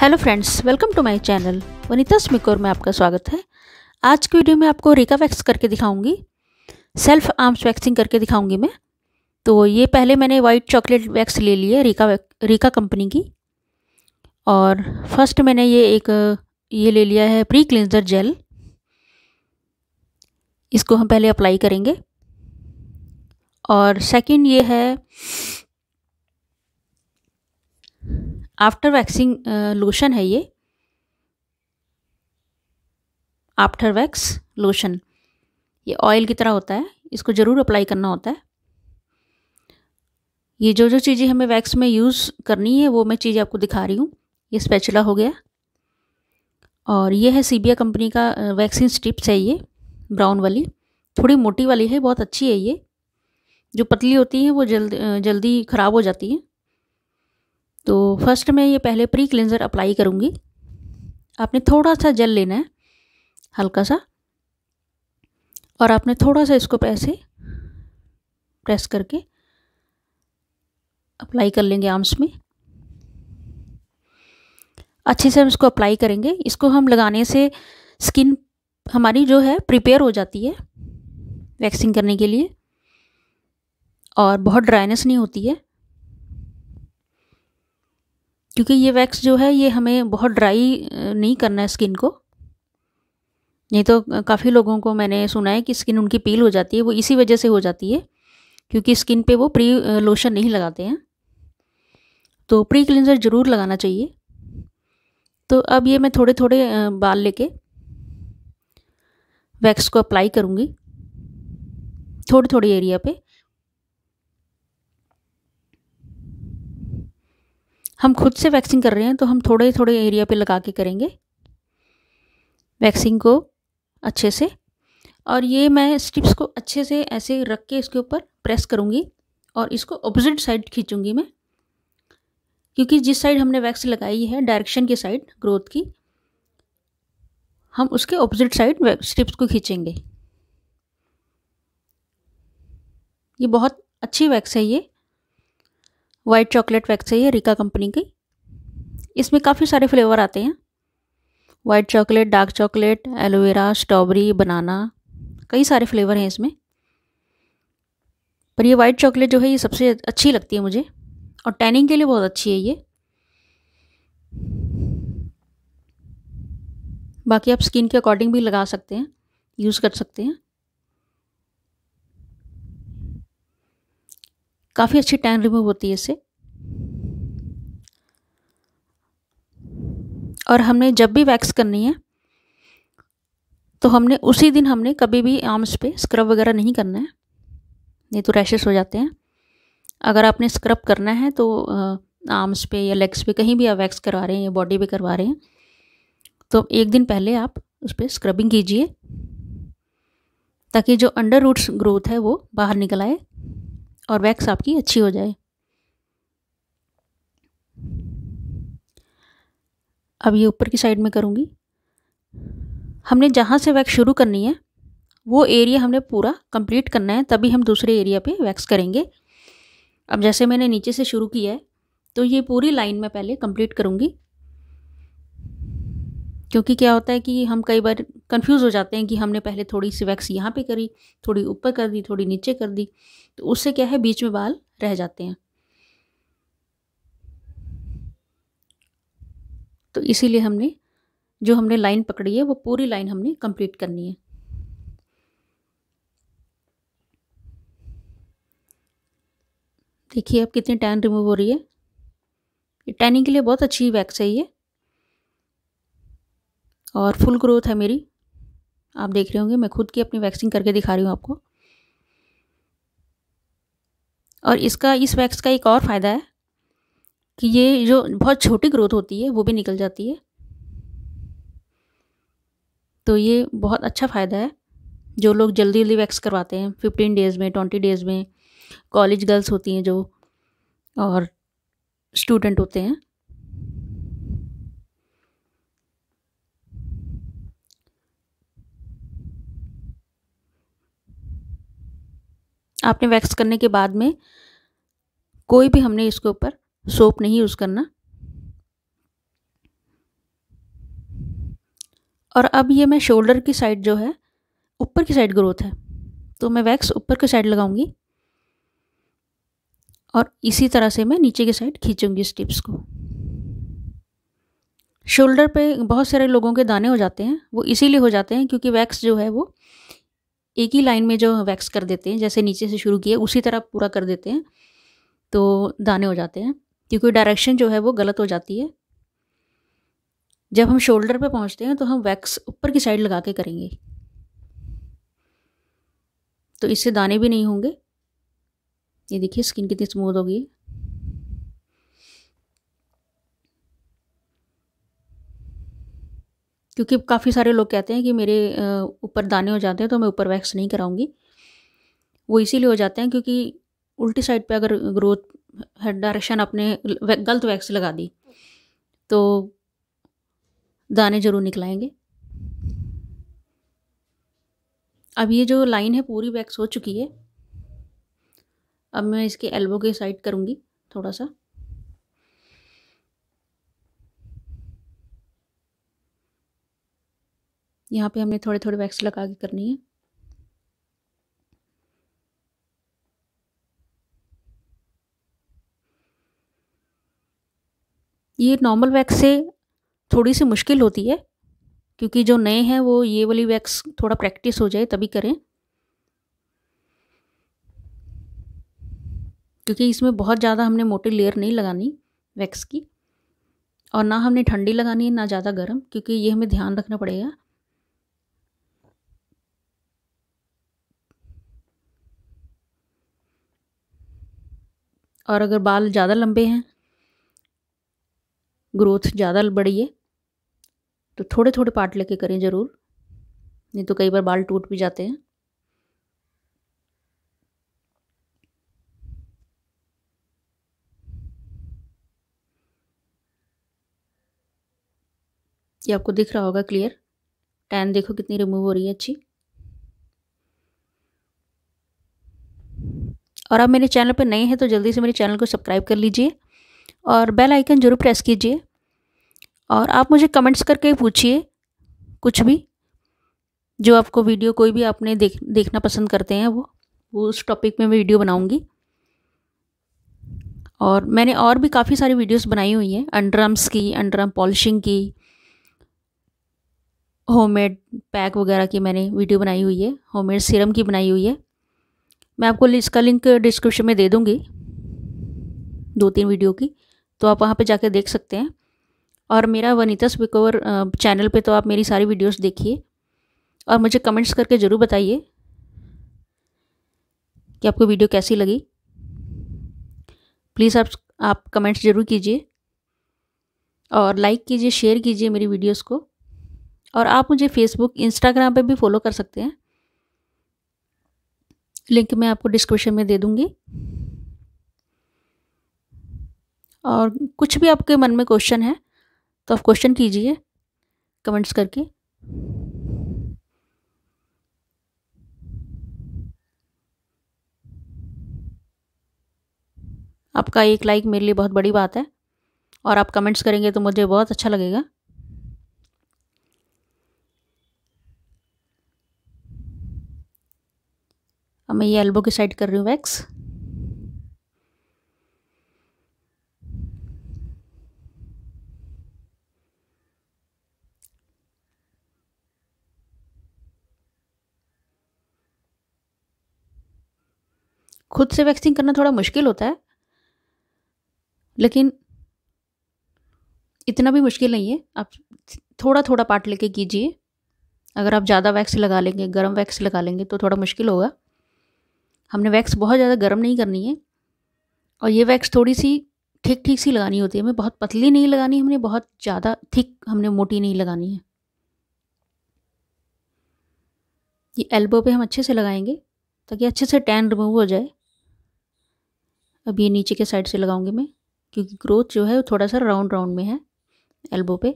hello friends welcome to my channel Vanita स्मिकोर में आपका स्वागत है आज की वीडियो में आपको रेका वैक्स करके दिखाऊंगी सेल्फ आर्म्स वैक्सिंग करके दिखाऊंगी मैं तो ये पहले मैंने वाइट चॉकलेट वैक्स ले ली है रेका रिका कंपनी की और फर्स्ट मैंने ये एक ये ले लिया है प्री क्लिनजर जेल इसको हम पहले अप्लाई करेंगे और सेकेंड ये है आफ्टर वैक्सिंग लोशन है ये आफ्टर वैक्स लोशन ये ऑयल की तरह होता है इसको ज़रूर अप्लाई करना होता है ये जो जो चीज़ें हमें वैक्स में यूज़ करनी है वो मैं चीज़ आपको दिखा रही हूँ ये स्पेचुला हो गया और ये है सीबिया कंपनी का वैक्सीन uh, स्ट्रिप्स है ये ब्राउन वाली थोड़ी मोटी वाली है बहुत अच्छी है ये जो पतली होती है वो जल्द uh, जल्दी ख़राब हो जाती है तो फर्स्ट मैं ये पहले प्री क्लेंज़र अप्लाई करूँगी आपने थोड़ा सा जल लेना है हल्का सा और आपने थोड़ा सा इसको ऐसे प्रेस करके अप्लाई कर लेंगे आर्म्स में अच्छे से हम इसको अप्लाई करेंगे इसको हम लगाने से स्किन हमारी जो है प्रिपेयर हो जाती है वैक्सिंग करने के लिए और बहुत ड्राइनेस नहीं होती है क्योंकि ये वैक्स जो है ये हमें बहुत ड्राई नहीं करना है स्किन को नहीं तो काफ़ी लोगों को मैंने सुना है कि स्किन उनकी पील हो जाती है वो इसी वजह से हो जाती है क्योंकि स्किन पे वो प्री लोशन नहीं लगाते हैं तो प्री क्लिनजर ज़रूर लगाना चाहिए तो अब ये मैं थोड़े थोड़े बाल लेके वैक्स को अप्लाई करूँगी थोड़े थोड़े एरिया पर हम खुद से वैक्सिंग कर रहे हैं तो हम थोड़े थोड़े एरिया पे लगा के करेंगे वैक्सिंग को अच्छे से और ये मैं स्टिप्स को अच्छे से ऐसे रख के इसके ऊपर प्रेस करूँगी और इसको अपोजिट साइड खींचूँगी मैं क्योंकि जिस साइड हमने वैक्स लगाई है डायरेक्शन की साइड ग्रोथ की हम उसके ऑपोजिट साइड स्टिप्स को खींचेंगे ये बहुत अच्छी वैक्स है ये वाइट चॉकलेट वैक्स है ये रिका कंपनी की इसमें काफ़ी सारे फ्लेवर आते हैं white chocolate dark chocolate aloe vera strawberry banana कई सारे फ्लेवर हैं इसमें पर ये वाइट चॉकलेट जो है ये सबसे अच्छी लगती है मुझे और टैनिंग के लिए बहुत अच्छी है ये बाकी आप स्किन के अकॉर्डिंग भी लगा सकते हैं यूज़ कर सकते हैं काफ़ी अच्छी टैन रिमूव होती है इससे और हमने जब भी वैक्स करनी है तो हमने उसी दिन हमने कभी भी आर्म्स पे स्क्रब वगैरह नहीं करना है नहीं तो रैशेस हो जाते हैं अगर आपने स्क्रब करना है तो आर्म्स पे या लेग्स पे कहीं भी आप वैक्स करवा रहे हैं या बॉडी पे करवा रहे हैं तो एक दिन पहले आप उस पर स्क्रबिंग कीजिए ताकि जो अंडर रूट्स ग्रोथ है वो बाहर निकल आए और वैक्स आपकी अच्छी हो जाए अब ये ऊपर की साइड में करूँगी हमने जहाँ से वैक्स शुरू करनी है वो एरिया हमने पूरा कंप्लीट करना है तभी हम दूसरे एरिया पे वैक्स करेंगे अब जैसे मैंने नीचे से शुरू किया है तो ये पूरी लाइन में पहले कंप्लीट करूँगी क्योंकि क्या होता है कि हम कई बार कंफ्यूज हो जाते हैं कि हमने पहले थोड़ी सी वैक्स यहाँ पे करी थोड़ी ऊपर कर दी थोड़ी नीचे कर दी तो उससे क्या है बीच में बाल रह जाते हैं तो इसीलिए हमने जो हमने लाइन पकड़ी है वो पूरी लाइन हमने कंप्लीट करनी है देखिए अब कितनी टैन रिमूव हो रही है टैनिंग के लिए बहुत अच्छी वैक्स है ये और फुल ग्रोथ है मेरी आप देख रहे होंगे मैं खुद की अपनी वैक्सिंग करके दिखा रही हूँ आपको और इसका इस वैक्स का एक और फ़ायदा है कि ये जो बहुत छोटी ग्रोथ होती है वो भी निकल जाती है तो ये बहुत अच्छा फ़ायदा है जो लोग जल्दी जल्दी वैक्स करवाते हैं फिफ्टीन डेज़ में ट्वेंटी डेज़ में कॉलेज गर्ल्स होती हैं जो और स्टूडेंट होते हैं आपने वैक्स करने के बाद में कोई भी हमने इसके ऊपर सोप नहीं यूज़ करना और अब ये मैं शोल्डर की साइड जो है ऊपर की साइड ग्रोथ है तो मैं वैक्स ऊपर की साइड लगाऊंगी और इसी तरह से मैं नीचे की साइड खींचूंगी इस टिप्स को शोल्डर पे बहुत सारे लोगों के दाने हो जाते हैं वो इसीलिए हो जाते हैं क्योंकि वैक्स जो है वो एक ही लाइन में जो वैक्स कर देते हैं जैसे नीचे से शुरू किया उसी तरह पूरा कर देते हैं तो दाने हो जाते हैं क्योंकि डायरेक्शन जो है वो गलत हो जाती है जब हम शोल्डर पे पहुंचते हैं तो हम वैक्स ऊपर की साइड लगा के करेंगे तो इससे दाने भी नहीं होंगे ये देखिए स्किन कितनी स्मूथ होगी क्योंकि काफ़ी सारे लोग कहते हैं कि मेरे ऊपर दाने हो जाते हैं तो मैं ऊपर वैक्स नहीं कराऊंगी वो इसीलिए हो जाते हैं क्योंकि उल्टी साइड पे अगर ग्रोथ डायरेक्शन आपने गलत वैक्स लगा दी तो दाने ज़रूर निकलाएंगे अब ये जो लाइन है पूरी वैक्स हो चुकी है अब मैं इसके एल्बो के साइड करूँगी थोड़ा सा यहाँ पे हमने थोड़े थोड़े वैक्स लगा के करनी है ये नॉर्मल वैक्स से थोड़ी सी मुश्किल होती है क्योंकि जो नए हैं वो ये वाली वैक्स थोड़ा प्रैक्टिस हो जाए तभी करें क्योंकि इसमें बहुत ज़्यादा हमने मोटी लेयर नहीं लगानी वैक्स की और ना हमने ठंडी लगानी है ना ज़्यादा गर्म क्योंकि ये हमें ध्यान रखना पड़ेगा और अगर बाल ज़्यादा लंबे हैं ग्रोथ ज़्यादा बड़ी है तो थोड़े थोड़े पार्ट लेके करें ज़रूर नहीं तो कई बार बाल टूट भी जाते हैं ये आपको दिख रहा होगा क्लियर टैन देखो कितनी रिमूव हो रही है अच्छी और आप मेरे चैनल पर नए हैं तो जल्दी से मेरे चैनल को सब्सक्राइब कर लीजिए और बेल आइकन ज़रूर प्रेस कीजिए और आप मुझे कमेंट्स करके पूछिए कुछ भी जो आपको वीडियो कोई भी आपने देख देखना पसंद करते हैं वो वो उस टॉपिक में मैं वीडियो बनाऊंगी और मैंने और भी काफ़ी सारी वीडियोस बनाई हुई हैं अंडरआर्म्स की अंडरम पॉलिशिंग की होममेड पैक वगैरह की मैंने वीडियो बनाई हुई है होममेड सीरम की बनाई हुई है मैं आपको इसका लिंक डिस्क्रिप्शन में दे दूँगी दो तीन वीडियो की तो आप वहाँ पर जाके देख सकते हैं और मेरा वनीता स्पीकोवर चैनल पे तो आप मेरी सारी वीडियोस देखिए और मुझे कमेंट्स करके ज़रूर बताइए कि आपको वीडियो कैसी लगी प्लीज़ आप आप कमेंट्स ज़रूर कीजिए और लाइक कीजिए शेयर कीजिए मेरी वीडियोस को और आप मुझे फेसबुक इंस्टाग्राम पे भी फॉलो कर सकते हैं लिंक मैं आपको डिस्क्रिप्शन में दे दूँगी और कुछ भी आपके मन में क्वेश्चन है तो आप क्वेश्चन कीजिए कमेंट्स करके आपका एक लाइक मेरे लिए बहुत बड़ी बात है और आप कमेंट्स करेंगे तो मुझे बहुत अच्छा लगेगा अब मैं ये एल्बो की साइड कर रही हूँ वैक्स खुद से वैक्सिंग करना थोड़ा मुश्किल होता है लेकिन इतना भी मुश्किल नहीं है आप थोड़ा थोड़ा पार्ट लेके कीजिए अगर आप ज़्यादा वैक्स लगा लेंगे गर्म वैक्स लगा लेंगे तो थोड़ा मुश्किल होगा हमने वैक्स बहुत ज़्यादा गर्म नहीं करनी है और ये वैक्स थोड़ी सी ठीक ठीक सी लगानी होती है हमें बहुत पतली नहीं लगानी हमने बहुत ज़्यादा थिक हमने मोटी नहीं लगानी है ये एल्बो पे हम अच्छे से लगाएंगे ताकि अच्छे से टैन रिमूव हो जाए अब ये नीचे के साइड से लगाऊंगी मैं क्योंकि ग्रोथ जो है वो थोड़ा सा राउंड राउंड में है एल्बो पे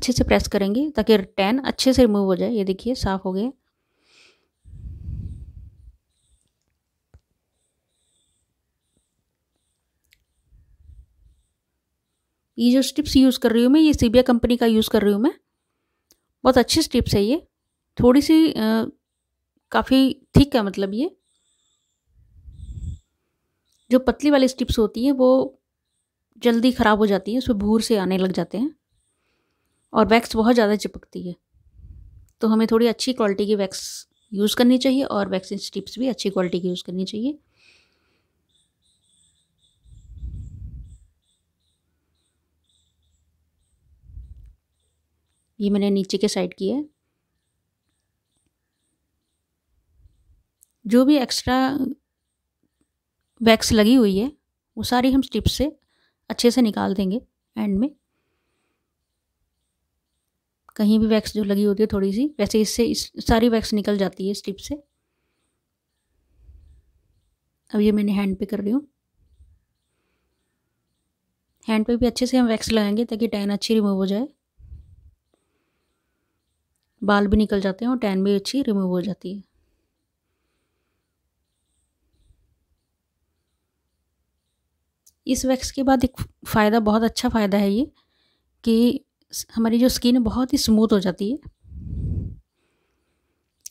अच्छे से प्रेस करेंगे ताकि टैन अच्छे से रिमूव हो जाए ये देखिए साफ़ हो गया ये जो स्टिप्स यूज़ कर रही हूँ मैं ये सीबिया कंपनी का यूज़ कर रही हूँ मैं बहुत अच्छी स्टिप्स है ये थोड़ी सी काफ़ी थिक है मतलब ये जो पतली वाली स्टिप्स होती हैं वो जल्दी ख़राब हो जाती हैं उसमें भूर से आने लग जाते हैं और वैक्स बहुत ज़्यादा चिपकती है तो हमें थोड़ी अच्छी क्वालिटी की वैक्स यूज़ करनी चाहिए और वैक्सीन स्ट्रिप्स भी अच्छी क्वालिटी की यूज़ करनी चाहिए ये मैंने नीचे के साइड की है जो भी एक्स्ट्रा वैक्स लगी हुई है वो सारी हम स्टिप्स से अच्छे से निकाल देंगे एंड में कहीं भी वैक्स जो लगी होती है थोड़ी सी वैसे इससे इस सारी वैक्स निकल जाती है स्टिप से अब ये मैंने हैंड पे कर रही हूँ हैंड पे भी अच्छे से हम वैक्स लगाएंगे ताकि टैन अच्छी रिमूव हो जाए बाल भी निकल जाते हैं और टैन भी अच्छी रिमूव हो जाती है इस वैक्स के बाद एक फ़ायदा बहुत अच्छा फ़ायदा है ये कि हमारी जो स्किन है बहुत ही स्मूथ हो जाती है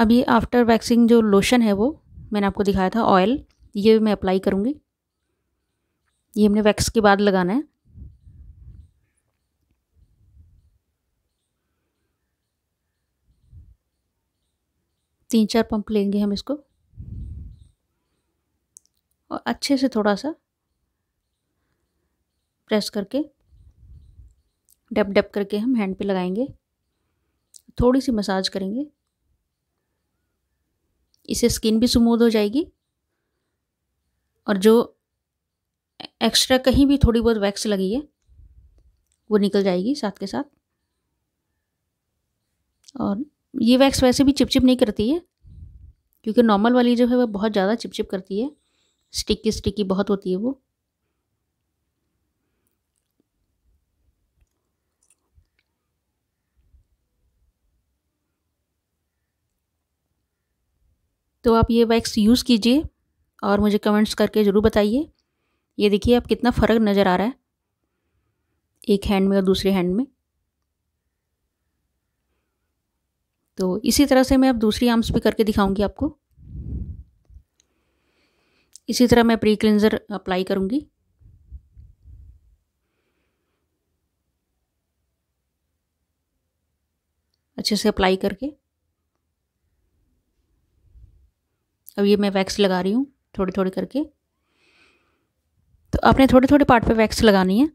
अब ये आफ्टर वैक्सिंग जो लोशन है वो मैंने आपको दिखाया था ऑयल ये मैं अप्लाई करूँगी ये हमने वैक्स के बाद लगाना है तीन चार पंप लेंगे हम इसको और अच्छे से थोड़ा सा प्रेस करके डप डप करके हम हैंड पे लगाएंगे थोड़ी सी मसाज करेंगे इससे स्किन भी स्मूद हो जाएगी और जो एक्स्ट्रा कहीं भी थोड़ी बहुत वैक्स लगी है वो निकल जाएगी साथ के साथ और ये वैक्स वैसे भी चिपचिप नहीं करती है क्योंकि नॉर्मल वाली जो है वह बहुत ज़्यादा चिपचिप करती है स्टिकी स्टिकी बहुत होती है वो तो आप ये वैक्स यूज़ कीजिए और मुझे कमेंट्स करके ज़रूर बताइए ये देखिए आप कितना फ़र्क नज़र आ रहा है एक हैंड में और दूसरे हैंड में तो इसी तरह से मैं अब दूसरी आर्म्स भी करके दिखाऊंगी आपको इसी तरह मैं प्री क्लिनज़र अप्लाई करूंगी अच्छे से अप्लाई करके अब ये मैं वैक्स लगा रही हूँ थोड़े थोड़े करके तो आपने थोड़े थोड़े पार्ट पे वैक्स लगानी है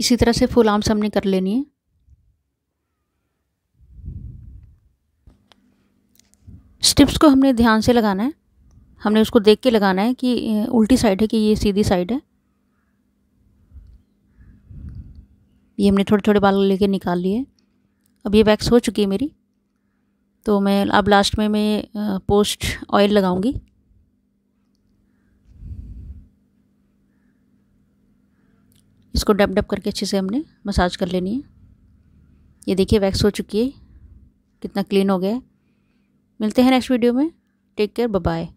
इसी तरह से फुल आम सामने कर लेनी है स्टिप्स को हमने ध्यान से लगाना है हमने उसको देख के लगाना है कि उल्टी साइड है कि ये सीधी साइड है ये हमने थोड़े थोड़े बाल लेके निकाल लिए अब ये वैक्स हो चुकी है मेरी तो मैं अब लास्ट में मैं पोस्ट ऑयल लगाऊंगी इसको डब डब करके अच्छे से हमने मसाज कर लेनी है ये देखिए वैक्स हो चुकी है कितना क्लीन हो गया है मिलते हैं नेक्स्ट वीडियो में टेक केयर बाय